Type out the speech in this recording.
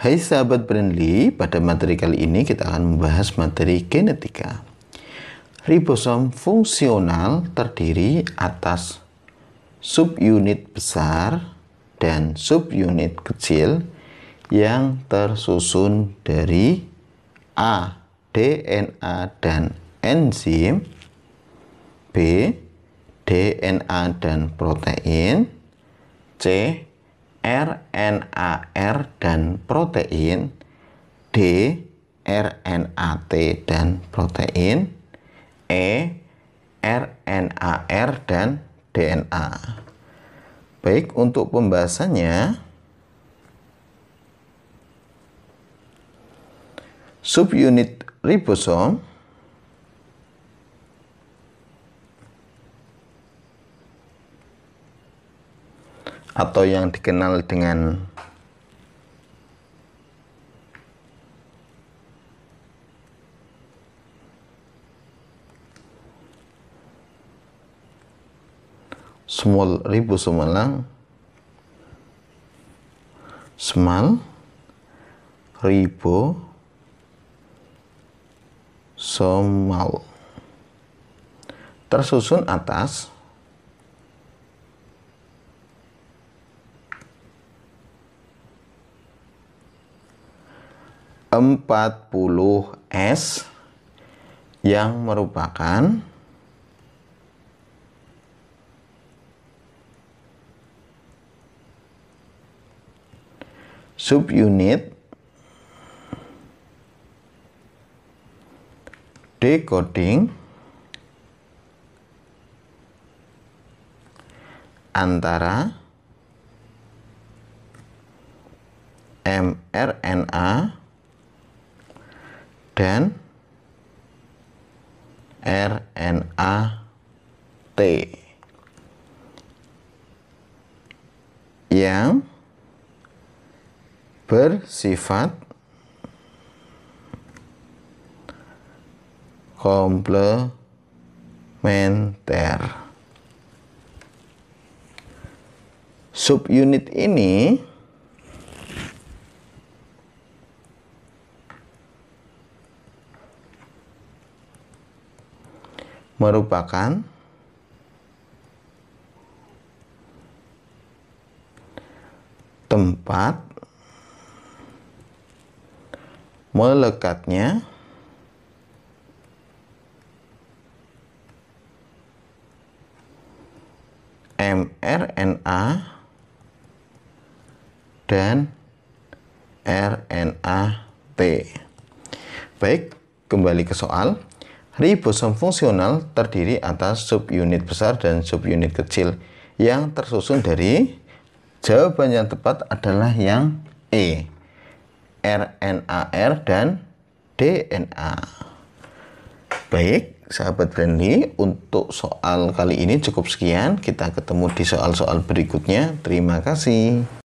Hai sahabat Brandly, pada materi kali ini kita akan membahas materi genetika. Ribosom fungsional terdiri atas subunit besar dan subunit kecil yang tersusun dari A. DNA dan enzim B. DNA dan protein C. RNAR dan protein, D RNAT dan protein, E RNAR dan DNA. Baik, untuk pembahasannya subunit ribosom atau yang dikenal dengan small ribu sumelang small ribu semal tersusun atas 40S yang merupakan subunit decoding antara mRNA dan RNA T yang bersifat komplementer. Subunit ini merupakan tempat melekatnya mRNA dan RNA T. Baik, kembali ke soal. Ribosom fungsional terdiri atas subunit besar dan subunit kecil yang tersusun dari jawaban yang tepat adalah yang E, r dan DNA. Baik, sahabat friendly, untuk soal kali ini cukup sekian. Kita ketemu di soal-soal berikutnya. Terima kasih.